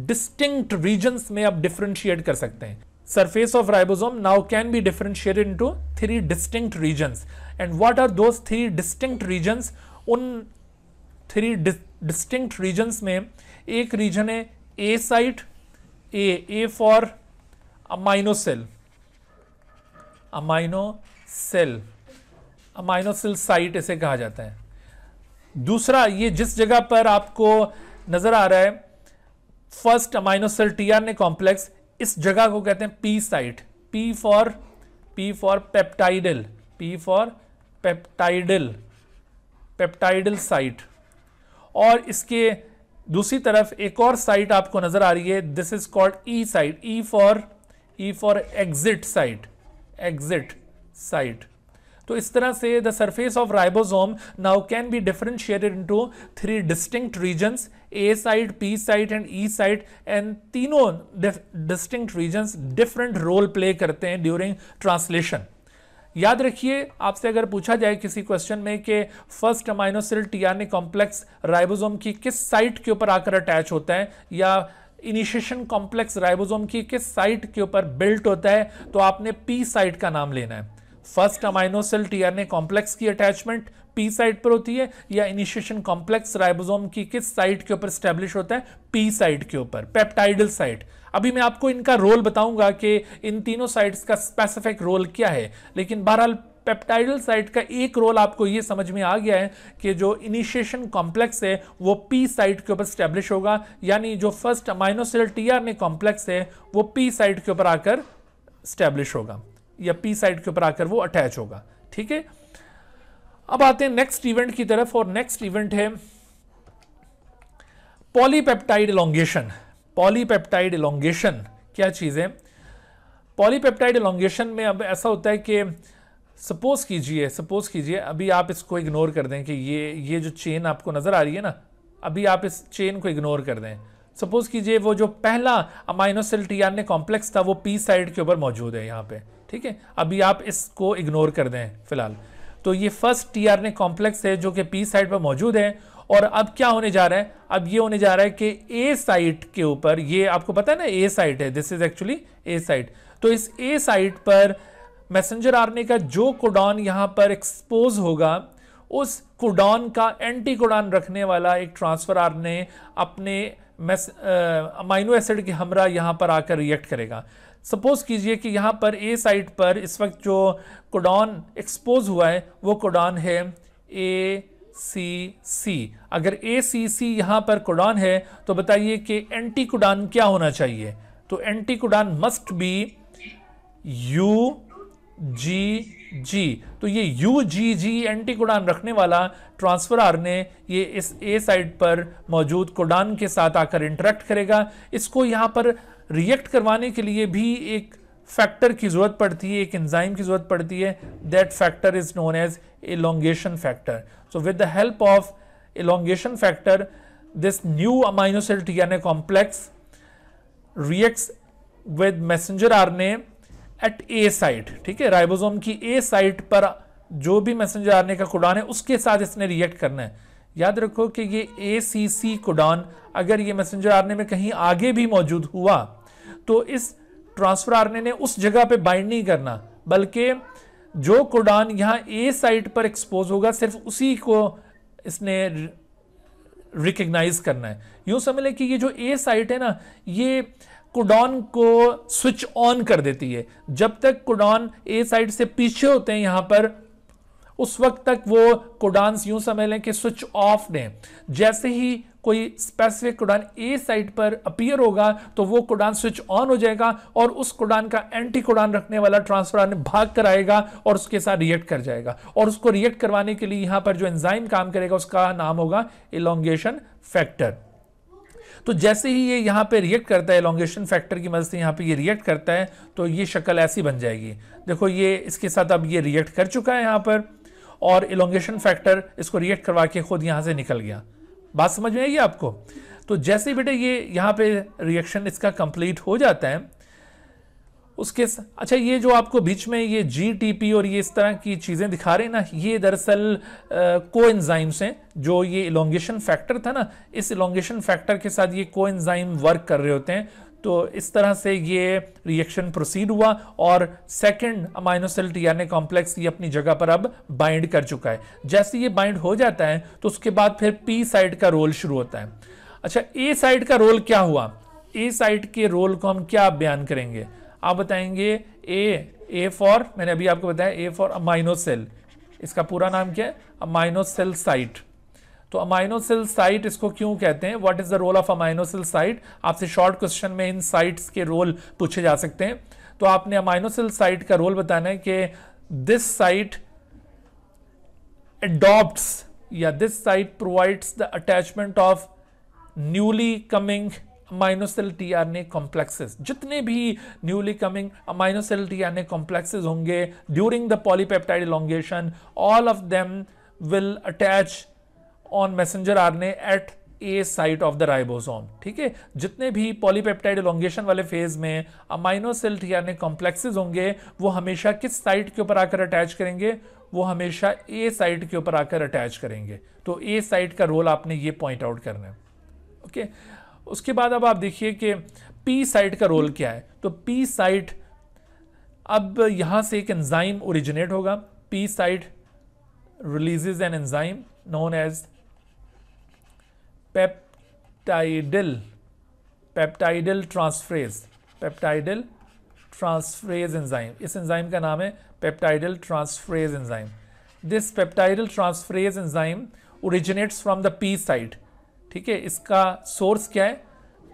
डिस्टिंक्ट रीजन में अब डिफ्रेंशिएट कर सकते हैं surface of ribosome now can be differentiated to three distinct regions and what are दो थ्री डिस्टिंक्ट रीजन्स उन थ्री डिस्टिंक्ट रीजन्स में एक रीजन है A site A A for aminoacyl aminoacyl aminoacyl site इसे कहा जाता है दूसरा ये जिस जगह पर आपको नजर आ रहा है first aminoacyl T complex इस जगह को कहते हैं P site P for P for peptidyl P for peptidyl peptidyl site और इसके दूसरी तरफ एक और साइट आपको नजर आ रही है this is called E site E for E for exit site exit site तो इस तरह से the surface of ribosome now can be differentiated into three distinct regions A site P site and E site and तीनों distinct regions different role play करते हैं during translation याद रखिए आपसे अगर पूछा जाए किसी क्वेश्चन में कि first aminoacyl tRNA complex ribosome की किस साइट के ऊपर आकर अटैच होता है या इनिशिएशन कॉम्प्लेक्स राइबोसोम की किस साइट के ऊपर बिल्ट होता है तो आपने पी साइट का नाम लेना है फर्स्ट अमाइनोसेल टीआरएनए कॉम्प्लेक्स की अटैचमेंट पी साइट पर होती है या इनिशिएशन कॉम्प्लेक्स राइबोसोम की किस साइट के ऊपर स्टैब्लिश होता है पी साइट के ऊपर पेप्टाइडल साइट अभी मैं आपको इनका रोल बताऊंगा कि इन तीनों साइट्स का स्पेसिफिक रोल क्या है लेकिन बहरहाल पेप्टाइडल साइट का एक रोल आपको ये समझ में आ गया है कि जो इनिशिएशन कॉम्प्लेक्स है वो पी साइट के ऊपर स्टैब्लिश होगा यानी जो first aminoacyl T R complex है वो पी साइट के ऊपर आकर स्टैब्लिश होगा या पी साइट के ऊपर आकर वो अटैच होगा ठीक है अब आते हैं नेक्स्ट इवेंट की तरफ और नेक्स्ट इवेंट है पॉलीपेप्टाइड इलोंगेशन पॉलीपेप्टाइड इलोंगेशन क्या चीज़ है पॉलीपेप्टाइड इलोंगेशन में अब ऐसा होता है कि सपोज़ कीजिए सपोज़ कीजिए अभी आप इसको इग्नोर कर दें कि ये ये जो चेन आपको नज़र आ रही है ना अभी आप इस चेन को इग्नोर कर दें सपोज़ कीजिए वो जो पहला अमाइनोसिल टी आर कॉम्प्लेक्स था वो पी साइड के ऊपर मौजूद है यहाँ पे ठीक है अभी आप इसको इग्नोर कर दें फिलहाल तो ये फर्स्ट टी आर कॉम्प्लेक्स है जो कि पी साइड पर मौजूद है और अब क्या होने जा रहा है अब ये होने जा रहा है कि ए साइट के ऊपर ये आपको पता है ना ए साइट है this is actually A site तो इस ए साइट पर मैसेंजर आरने का जो कोडॉन यहाँ पर एक्सपोज होगा उस कोडॉन का एंटी कोडॉन रखने वाला एक ट्रांसफर आरने अपने अमाइनो एसिड के हमरा यहाँ पर आकर रिएक्ट करेगा सपोज कीजिए कि यहाँ पर ए साइट पर इस वक्त जो कोडॉन एक्सपोज हुआ है वो कोडॉन है ए सी सी अगर ए सी सी यहाँ पर कोडॉन है तो बताइए कि एंटी कोडॉन क्या होना चाहिए तो anticodon must be U G G तो ये U G G anticodon रखने वाला ट्रांसफर आर ने ये इस ए साइड पर मौजूद कोडान के साथ आकर इंटरेक्ट करेगा इसको यहाँ पर रिएक्ट करवाने के लिए भी एक फैक्टर की ज़रूरत पड़ती है एक एंजाइम की ज़रूरत पड़ती है that factor is known as elongation factor so with the help of elongation factor new new यानी complex complex with messenger RNA at A site ठीक है राइबोसोम की ए साइट पर जो भी मैसेंजर आने का कुडान है उसके साथ इसने रिएक्ट करना है याद रखो कि ये ए सी सी कुडान अगर ये मैसेंजर आरने में कहीं आगे भी मौजूद हुआ तो इस ट्रांसफर आरने ने उस जगह पे बाइंड नहीं करना बल्कि जो कुडान यहाँ ए साइट पर एक्सपोज होगा सिर्फ उसी को इसने रिकग्नाइज करना है यूं समझ लें कि ये जो ए साइट है ना ये कुडॉन को स्विच ऑन कर देती है जब तक कुडॉन ए साइड से पीछे होते हैं यहाँ पर उस वक्त तक वो कोडांस यूं समझ लें कि स्विच ऑफ ने जैसे ही कोई स्पेसिफिक कुडान ए साइड पर अपीयर होगा तो वो कुडान स्विच ऑन हो जाएगा और उस कुडान का एंटी कुडान रखने वाला ट्रांसफर भाग कर आएगा और उसके साथ रिएक्ट कर जाएगा और उसको रिएक्ट करवाने के लिए यहां पर जो एंजाइम काम करेगा उसका नाम होगा इलोंगेशन फैक्टर तो जैसे ही ये यहाँ पे रिएक्ट करता है एलोंगेशन फैक्टर की मदद से यहाँ पे ये रिएक्ट करता है तो ये शक्ल ऐसी बन जाएगी देखो ये इसके साथ अब ये रिएक्ट कर चुका है यहाँ पर और एलोंगेशन फैक्टर इसको रिएक्ट करवा के खुद यहाँ से निकल गया बात समझ में आएगी आपको तो जैसे ही बेटे ये यहाँ पे रिएक्शन इसका कंप्लीट हो जाता है उसके अच्छा ये जो आपको बीच में ये जी और ये इस तरह की चीज़ें दिखा रहे हैं ना ये दरअसल को एनजाइम्स हैं जो ये इलोंगेशन फैक्टर था ना इस इलोंगेशन फैक्टर के साथ ये को एनजाइम वर्क कर रहे होते हैं तो इस तरह से ये रिएक्शन प्रोसीड हुआ और सेकंड अमाइनोसेल टीआरएनए कॉम्प्लेक्स ये अपनी जगह पर अब बाइंड कर चुका है जैसे ये बाइंड हो जाता है तो उसके बाद फिर पी साइड का रोल शुरू होता है अच्छा ए साइड का रोल क्या हुआ ए साइड के रोल को हम क्या बयान करेंगे आप बताएंगे ए ए फॉर मैंने अभी आपको बताया ए फॉर अमाइनो सेल इसका पूरा नाम क्या है अमाइनो सेल साइट तो अमाइनो सेल साइट इसको क्यों कहते हैं what is the role of aminoacyl site आपसे शॉर्ट क्वेश्चन में इन साइट्स के रोल पूछे जा सकते हैं तो आपने अमाइनो सेल साइट का रोल बताना है कि दिस साइट एडॉप्ट या this site provides the attachment of newly coming aminoacyl T R A complexes जितने भी newly coming aminoacyl T R A complexes होंगे during the polypeptide elongation all of them will attach on messenger RNA at A site of the ribosome ठीक है जितने भी polypeptide elongation वाले phase में aminoacyl T R A complexes होंगे वो हमेशा किस साइट के ऊपर आकर अटैच करेंगे वो हमेशा ए साइट के ऊपर आकर अटैच करेंगे तो ए साइट का रोल आपने ये पॉइंट आउट करना है ओके okay? उसके बाद अब आप देखिए कि पी साइट का रोल क्या है तो पी साइट अब यहां से एक एंजाइम ओरिजिनेट होगा P site releases an enzyme known as peptidyl peptidyl transferase peptidyl transferase enzyme इस एंजाइम का नाम है peptidyl transferase enzyme this peptidyl transferase enzyme originates from the P site ठीक है इसका सोर्स क्या है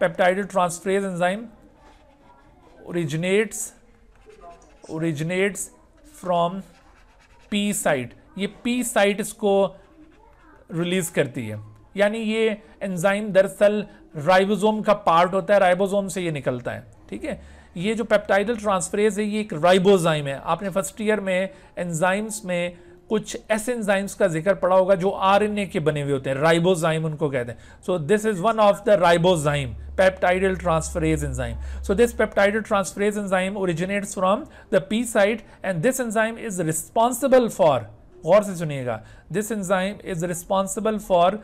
peptide transferase enzyme originates originates from P site ये पी साइट इसको रिलीज करती है यानी ये एंजाइम दरअसल राइबोसोम का पार्ट होता है राइबोसोम से ये निकलता है ठीक है ये जो पेप्टाइडल ट्रांसफरेज है ये एक राइबोजाइम है आपने फर्स्ट ईयर में एंजाइम्स में कुछ ऐसे एंजाइम्स का जिक्र पड़ा होगा जो आर एन ए के बने हुए होते हैं राइबोजाइम उनको कहते हैं so this is one of the ribozyme peptidyl transferase enzyme so this peptidyl transferase enzyme originates from the P site and this enzyme is responsible for गौर से सुनिएगा this enzyme is responsible for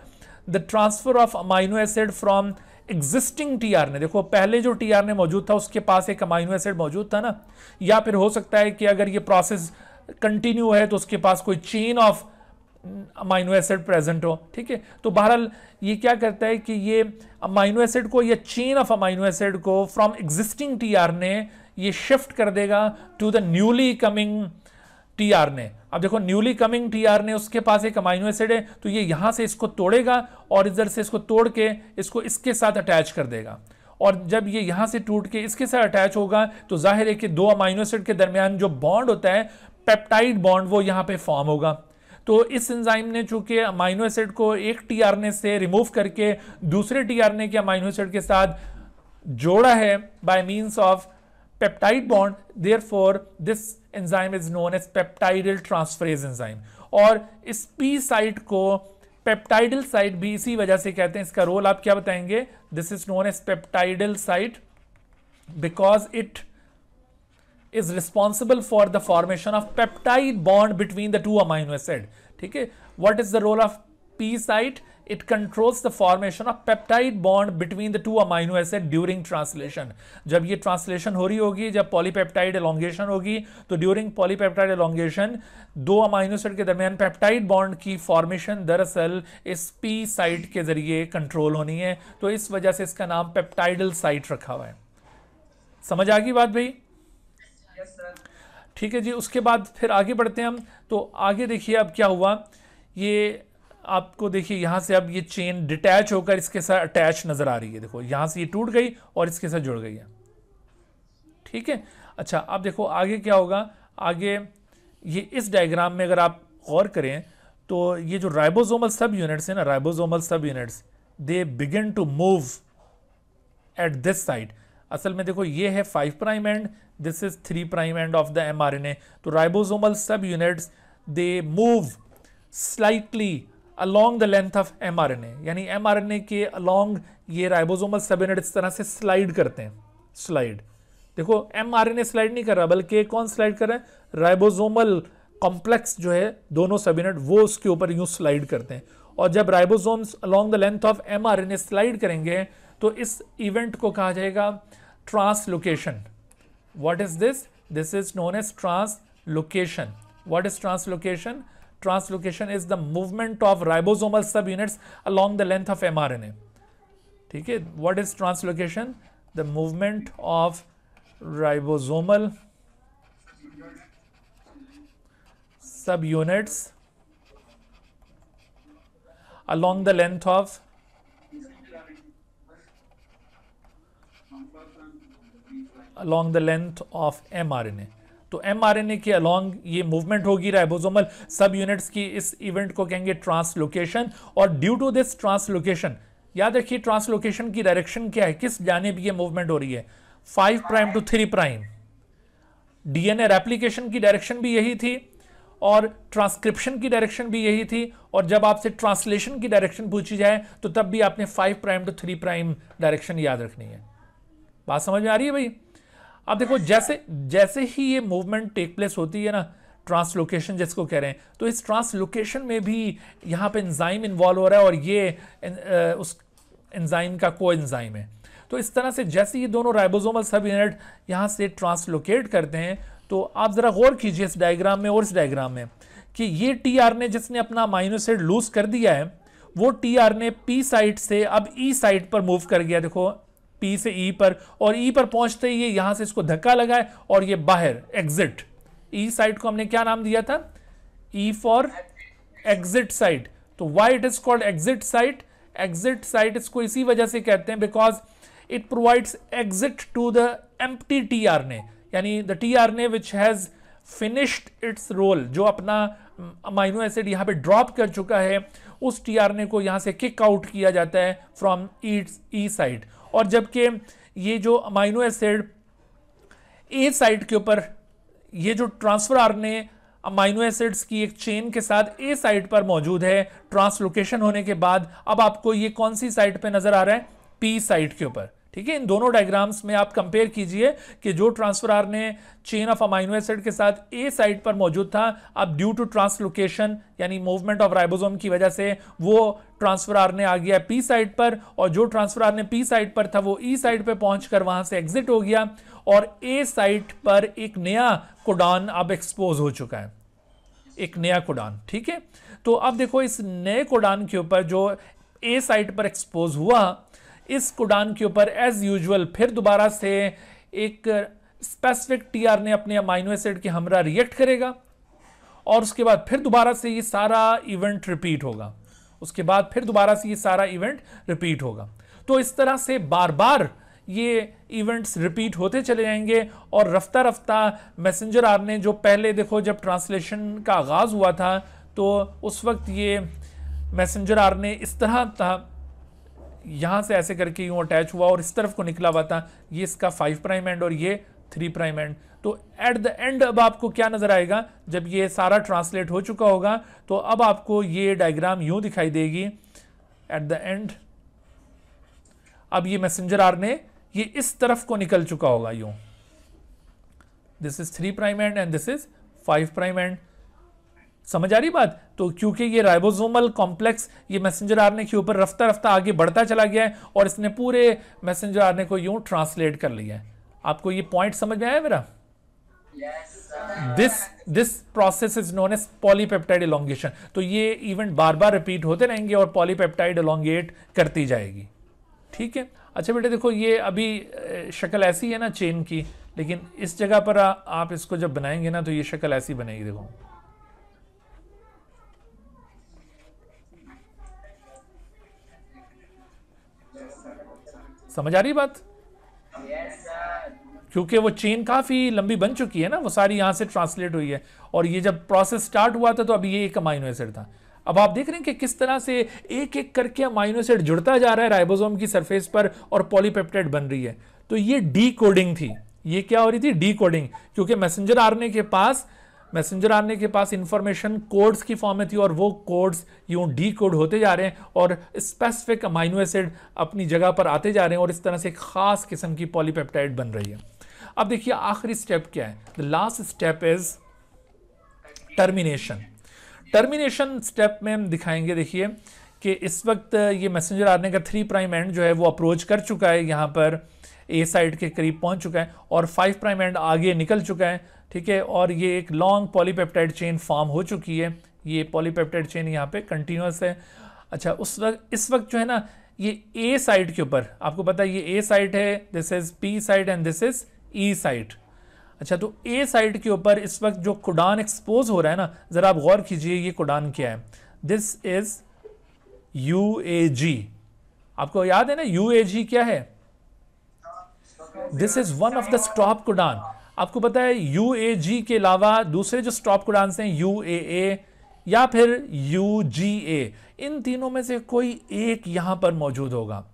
the transfer of amino acid from existing T R N A देखो पहले जो T R ने मौजूद था उसके पास एक अमाइनो एसिड मौजूद था ना या फिर हो सकता है कि अगर ये प्रोसेस कंटिन्यू है तो उसके पास कोई chain of amino acid present हो ठीक है तो बहरहाल ये क्या करता है कि ये अमाइनो एसिड को या चेन ऑफ अमाइनो एसिड को from existing T R N A ये शिफ्ट कर देगा to the newly coming T R N A अब देखो न्यूली कमिंग टी आर ने उसके पास एक अमाइनो एसिड है तो ये यहां से इसको तोड़ेगा और इधर से इसको तोड़ के इसको इसके साथ अटैच कर देगा और जब ये यहां से टूट के इसके साथ अटैच होगा तो जाहिर है कि दो अमाइनो एसिड के दरमियान जो बॉन्ड होता है पेप्टाइड बॉन्ड वो यहाँ पे फॉर्म होगा तो इस एंजाइम ने चूंकि अमाइनो एसिड को एक टीआरएनए से रिमूव करके दूसरे टीआरएनए के अमाइनो एसिड के साथ जोड़ा है by means of peptide bond therefore this enzyme is known as peptidyl transferase enzyme और इस पी साइट को पेप्टाइडल साइट भी इसी वजह से कहते हैं इसका रोल आप क्या बताएंगे this is known as peptidyl site because it is responsible for the formation of peptide bond between the two amino acid ठीक है what is the role of P site it controls the formation of peptide bond between the two amino acid during translation जब ये translation हो रही होगी जब polypeptide elongation होगी तो ड्यूरिंग पॉलीपेप्टाइड एलोंगेशन दो अमाइनो एसिड के दरमियान पेप्टाइड बॉन्ड की फॉर्मेशन दरअसल इस पी साइट के जरिए कंट्रोल होनी है तो इस वजह से इसका नाम पेप्टाइडल साइट रखा हुआ है समझ आ गई बात भाई ठीक है जी उसके बाद फिर आगे बढ़ते हैं हम तो आगे देखिए अब क्या हुआ ये आपको देखिए यहाँ से अब ये चेन डिटैच होकर इसके साथ अटैच नज़र आ रही है देखो यहाँ से ये टूट गई और इसके साथ जुड़ गई है ठीक है अच्छा अब देखो आगे क्या होगा आगे ये इस डायग्राम में अगर आप गौर करें तो ये जो राइबोजोमल सब यूनिट्स हैं ना ribosomal subunits they begin to move at this side असल में देखो ये है five prime end this is three prime end of the M R N A तो ribosomal subunits they move slightly along the length of M R N A यानी M R N A के along ये ribosomal सब unit इस तरह से slide करते हैं स्लाइड देखो M R N A slide नहीं कर रहा बल्कि कौन स्लाइड कर रहे हैं राइबोजोमल कॉम्प्लेक्स जो है दोनों सब यूनिट वो उसके ऊपर यूँ स्लाइड करते हैं और जब ribosomes along the length of M R N A slide करेंगे तो इस इवेंट को कहा जाएगा translocation What is this? This is known as translocation. What is translocation? Translocation is the movement of ribosomal subunits along the length of mRNA. Okay, what is translocation? The movement of ribosomal subunits along the length of along the length of mRNA. तो M R N A के along ये movement होगी ribosomal सब units की इस event को कहेंगे translocation और ड्यू टू दिस ट्रांसलोकेशन याद रखिए ट्रांसलोकेशन की डायरेक्शन क्या है किस जाने भी ये मूवमेंट हो रही है five prime to three prime DNA replication की डायरेक्शन भी यही थी और ट्रांसक्रिप्शन की डायरेक्शन भी यही थी और जब आपसे ट्रांसलेशन की डायरेक्शन पूछी जाए तो तब भी आपने five prime to three prime direction याद रखनी है बात समझ में आ रही है भाई अब देखो जैसे जैसे ही ये मूवमेंट टेक प्लेस होती है ना ट्रांसलोकेशन जिसको कह रहे हैं तो इस ट्रांसलोकेशन में भी यहाँ पे एंजाइम इन्वॉल्व हो रहा है और ये इन, आ, उस एंजाइम का को एंजाइम है तो इस तरह से जैसे ये दोनों राइबोसोमल सब यूनिट यहाँ से ट्रांसलोकेट करते हैं तो आप ज़रा गौर कीजिए इस डायग्राम में और इस डायग्राम में कि ये टी ने जिसने अपना माइनोसाइड लूज कर दिया है वो टी ने पी साइड से अब ई e साइड पर मूव कर गया देखो पी से ई e पर और ई e पर पहुंचते ही ये यहां से इसको धक्का लगाए और ये बाहर एग्जिट ई साइड को हमने क्या नाम दिया था ई फॉर एग्जिट साइड तो why it is called exit site exit site इसको इसी वजह से कहते हैं because it provides exit to the empty T R N A यानी the T R N A which has finished its role जो अपना अमाइनो एसिड यहाँ पे ड्रॉप कर चुका है उस टी आर ने को यहाँ से किक आउट किया जाता है फ्रॉम ई साइड और जबकि ये जो अमाइनो एसिड ए साइड के ऊपर ये जो ट्रांसफर ने अमाइनो एसिड्स की एक चेन के साथ ए साइड पर मौजूद है ट्रांसलोकेशन होने के बाद अब आपको ये कौन सी साइड पे नज़र आ रहा है पी साइड के ऊपर ठीक है इन दोनों डायग्राम्स में आप कंपेयर कीजिए कि जो transfer are N A chain of amino acid के साथ ए साइड पर मौजूद था अब ड्यू टू ट्रांसलोकेशन यानी मूवमेंट ऑफ राइबोसोम की वजह से वो ट्रांसफर आर ने आ गया पी साइड पर और जो transfer are N A P side पर था वो ई e साइड पर पहुंचकर वहां से एग्जिट हो गया और ए साइट पर एक नया कोडान अब एक्सपोज हो चुका है एक नया कोडान ठीक है तो अब देखो इस नए कोडान के ऊपर जो ए साइट पर एक्सपोज हुआ इस कुडान के ऊपर एज यूजल फिर दोबारा से एक स्पेसिफिक टीआर ने अपने अमाइनो एसिड के हमरा रिएक्ट करेगा और उसके बाद फिर दोबारा से ये सारा इवेंट रिपीट होगा उसके बाद फिर दोबारा से ये सारा इवेंट रिपीट होगा तो इस तरह से बार बार ये इवेंट्स रिपीट होते चले जाएंगे और रफ्ता रफ्ता मैसेंजर आर ने जो पहले देखो जब ट्रांसलेशन का आगाज़ हुआ था तो उस वक्त ये मैसेंजर आर ने इस तरह था यहाँ से ऐसे करके यूँ अटैच हुआ और इस तरफ को निकला हुआ था ये इसका फाइव प्राइम एंड और ये थ्री प्राइम एंड तो एट द एंड अब आपको क्या नज़र आएगा जब ये सारा ट्रांसलेट हो चुका होगा तो अब आपको ये डायग्राम यूँ दिखाई देगी एट द एंड अब ये मैसेंजर आर ने ये इस तरफ को निकल चुका होगा यूँ this is three prime end and this is five prime end समझ आ रही बात तो क्योंकि ये राइबोसोमल कॉम्प्लेक्स ये मैसेंजर आरएनए के ऊपर रफ्ता रफ्ता आगे बढ़ता चला गया है और इसने पूरे मैसेंजर आरएनए को यूं ट्रांसलेट कर लिया है आपको ये पॉइंट समझ में आया मेरा this this process is known as polypeptide elongation तो ये इवेंट बार बार रिपीट होते रहेंगे और पॉलीपेप्टाइड एलोंगेट करती जाएगी ठीक है अच्छा बेटे देखो ये अभी शक्ल ऐसी है ना चेन की लेकिन इस जगह पर आ, आप इसको जब बनाएंगे ना तो ये शक्ल ऐसी बनेगी देखो समझ आ रही बात क्योंकि वो चेन काफ़ी लंबी बन चुकी है ना वो सारी यहां से ट्रांसलेट हुई है और ये जब प्रोसेस स्टार्ट हुआ था तो अभी ये एक अमाइनो एसिड था अब आप देख रहे हैं कि किस तरह से एक एक करके अमाइनो एसिड जुड़ता जा रहा है राइबोसोम की सरफेस पर और पॉलीपेप्टाइड बन रही है तो ये डी थी ये क्या हो रही थी डी क्योंकि मैसेंजर आरएनए के पास मैसेंजर आने के पास इंफॉर्मेशन कोड्स की फॉर्म में थी और वो कोड्स यूँ डी कोड होते जा रहे हैं और स्पेसिफिक अमाइनो एसिड अपनी जगह पर आते जा रहे हैं और इस तरह से ख़ास किस्म की पॉलीपेप्टाइड बन रही है अब देखिए आखिरी स्टेप क्या है the last step is termination termination step में हम दिखाएंगे देखिए कि इस वक्त ये मैसेंजर आने का थ्री प्राइम एंड जो है वो अप्रोच कर चुका है यहाँ पर ए साइड के करीब पहुँच चुका है और फाइव प्राइम एंड आगे निकल चुका है ठीक है और ये एक लॉन्ग पॉलीपेप्टाइड चेन फॉर्म हो चुकी है ये पॉलीपेप्टाइड चेन यहाँ पे कंटिन्यूस है अच्छा उस वक्त इस वक्त जो है ना ये ए साइड के ऊपर आपको पता है ये ए साइड है this is P side and this is E side अच्छा तो ए साइड के ऊपर इस वक्त जो कुडान एक्सपोज हो रहा है ना ज़रा आप गौर कीजिए ये कुडान क्या है this is U A G आपको याद है ना यू ए जी क्या है this is one of the stop codon आपको पता है यू ए जी के अलावा दूसरे जो स्टॉप कोडांस हैं यू ए ए या फिर यू जी ए इन तीनों में से कोई एक यहां पर मौजूद होगा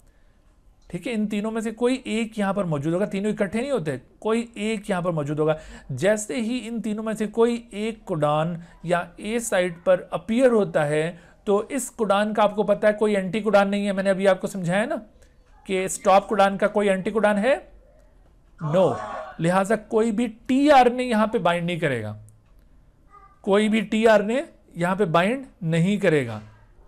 ठीक है इन तीनों में से कोई एक यहां पर मौजूद होगा तीनों इकट्ठे नहीं होते कोई एक यहां पर मौजूद होगा जैसे ही इन तीनों में से कोई एक कुडान या ए साइड पर अपीयर होता है तो इस कुडान का आपको पता है कोई एंटी कुडान नहीं है मैंने अभी आपको समझाया ना कि स्टॉप कुडान का कोई एंटी कुडान है नो no. लिहाजा कोई भी टी आर ने यहां पे बाइंड नहीं करेगा कोई भी टी आर ने यहां पे बाइंड नहीं करेगा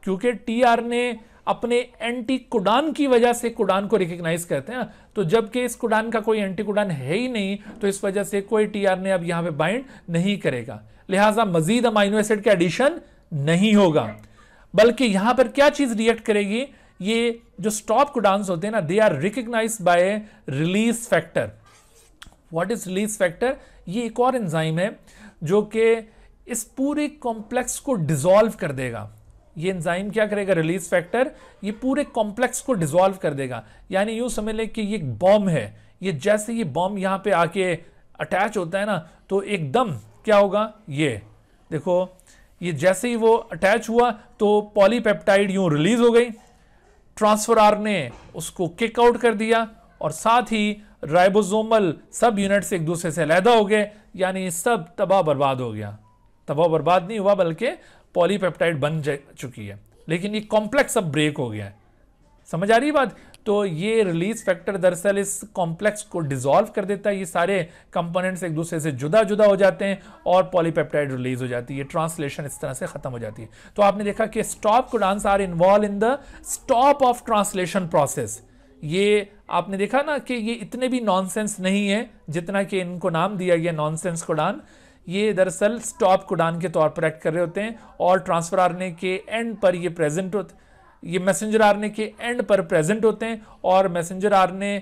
क्योंकि टी आर ने अपने एंटी कुडान की वजह से कुडान को रिकग्नाइज करते हैं तो जबकि इस कुडान का कोई एंटी कुडान है ही नहीं तो इस वजह से कोई टी आर ने अब यहां पे बाइंड नहीं करेगा लिहाजा मजीद अमाइनो एसिड का एडिशन नहीं होगा बल्कि यहां पर क्या चीज़ रिएक्ट करेगी ये जो स्टॉप कुडान्स होते हैं ना they are recognize by release factor what is release factor ये एक और एंजाइम है जो कि इस पूरे कॉम्प्लेक्स को डिजोल्व कर देगा ये एंजाइम क्या करेगा रिलीज फैक्टर ये पूरे कॉम्प्लेक्स को डिजोल्व कर देगा यानी यूं समझ लें कि ये एक बॉम्ब है ये जैसे ये बॉम्ब यहाँ पे आके अटैच होता है ना तो एकदम क्या होगा ये देखो ये जैसे ही वो अटैच हुआ तो पॉलीपेप्टाइड यूं रिलीज हो गई ट्रांसफर आर ने उसको किक आउट कर दिया और साथ ही राइबोसोमल सब यूनिट्स एक दूसरे से अलहदा हो गए यानी सब तबाह बर्बाद हो गया तबाह बर्बाद नहीं हुआ बल्कि पॉलीपेप्टाइड बन चुकी है लेकिन ये कॉम्प्लेक्स अब ब्रेक हो गया है समझ आ रही बात तो ये रिलीज फैक्टर दरअसल इस कॉम्प्लेक्स को डिजोल्व कर देता है ये सारे कंपोनेंट्स एक दूसरे से जुदा जुदा हो जाते हैं और पॉलीपेप्टाइड रिलीज हो जाती है ट्रांसलेशन इस तरह से खत्म हो जाती है तो आपने देखा कि stop codons are involve in the stop of translation process ये आपने देखा ना कि ये इतने भी नॉनसेंस नहीं है जितना कि इनको नाम दिया गया नॉनसेंस कुडान ये दरअसल स्टॉप कुडान के तौर पर एक्ट कर रहे होते हैं और ट्रांसफ़र आरने के एंड पर ये प्रेजेंट होते ये मैसेंजर आरने के एंड पर प्रेजेंट होते हैं और मैसेंजर आरने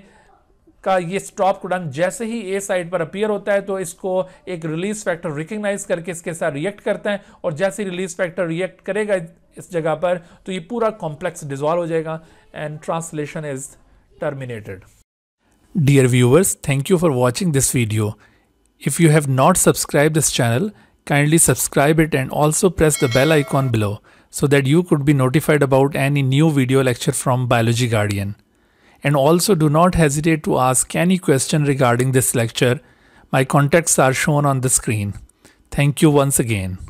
का ये स्टॉप कुडान जैसे ही ए साइड पर अपियर होता है तो इसको एक रिलीज फैक्टर रिकग्नाइज करके इसके साथ रिएक्ट करता है और जैसे रिलीज फैक्टर रिएक्ट करेगा इस जगह पर तो ये पूरा कॉम्प्लेक्स डिजॉल्व हो जाएगा and translation is terminated. Dear viewers, thank you for watching this video. If you have not subscribed this channel, kindly subscribe it and also press the bell icon below so that you could be notified about any new video lecture from Biology Guardian. And also do not hesitate to ask any question regarding this lecture. My contacts are shown on the screen. Thank you once again.